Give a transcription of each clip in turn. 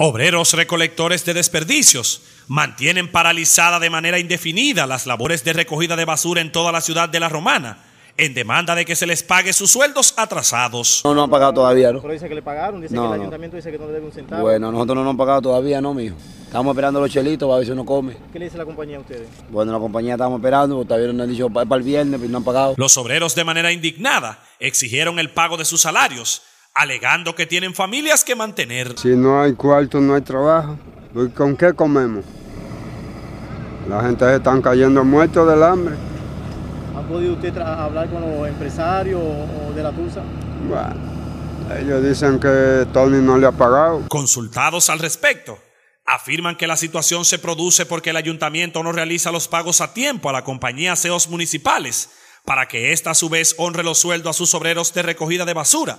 Obreros recolectores de desperdicios mantienen paralizada de manera indefinida las labores de recogida de basura en toda la ciudad de La Romana, en demanda de que se les pague sus sueldos atrasados. No, no han pagado todavía, ¿no? dice que le pagaron, dice que el ayuntamiento dice que no le debe un centavo. Bueno, nosotros no nos han pagado todavía, no, mijo. Estamos esperando los chelitos para ver si uno come. ¿Qué le dice la compañía a ustedes? Bueno, la compañía estamos esperando, todavía no han dicho para el viernes, pero pues no han pagado. Los obreros de manera indignada exigieron el pago de sus salarios alegando que tienen familias que mantener. Si no hay cuarto, no hay trabajo. ¿Y pues, ¿Con qué comemos? La gente se están cayendo muertos del hambre. ¿Ha podido usted hablar con los empresarios de la TUSA? Bueno, ellos dicen que Tony no le ha pagado. Consultados al respecto, afirman que la situación se produce porque el ayuntamiento no realiza los pagos a tiempo a la compañía CEOs municipales para que ésta a su vez honre los sueldos a sus obreros de recogida de basura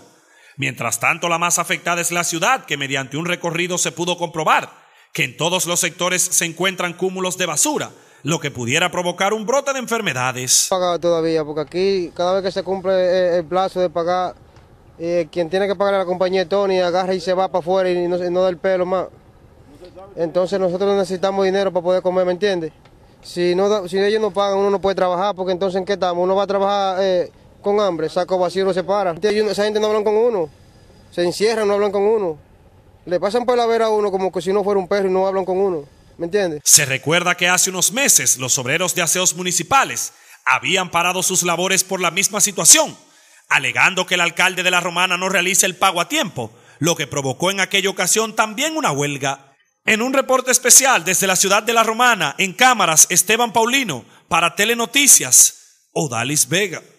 Mientras tanto, la más afectada es la ciudad, que mediante un recorrido se pudo comprobar que en todos los sectores se encuentran cúmulos de basura, lo que pudiera provocar un brote de enfermedades. paga todavía, porque aquí cada vez que se cumple eh, el plazo de pagar, eh, quien tiene que pagar a la compañía Tony agarra y se va para afuera y no, da el pelo más. Entonces nosotros necesitamos dinero para poder comer, ¿me entiendes? Si, si ellos no pagan, uno no puede trabajar, porque entonces ¿en qué estamos? Uno va a trabajar... Eh, con hambre, saco vacío se para. Esa gente no hablan con uno, se encierran, no hablan con uno. Le pasan por la a uno como que si no fuera un perro y no hablan con uno. ¿Me entiendes? Se recuerda que hace unos meses los obreros de aseos municipales habían parado sus labores por la misma situación, alegando que el alcalde de la Romana no realiza el pago a tiempo, lo que provocó en aquella ocasión también una huelga. En un reporte especial desde la ciudad de la Romana, en cámaras, Esteban Paulino, para Telenoticias, Odalis Vega.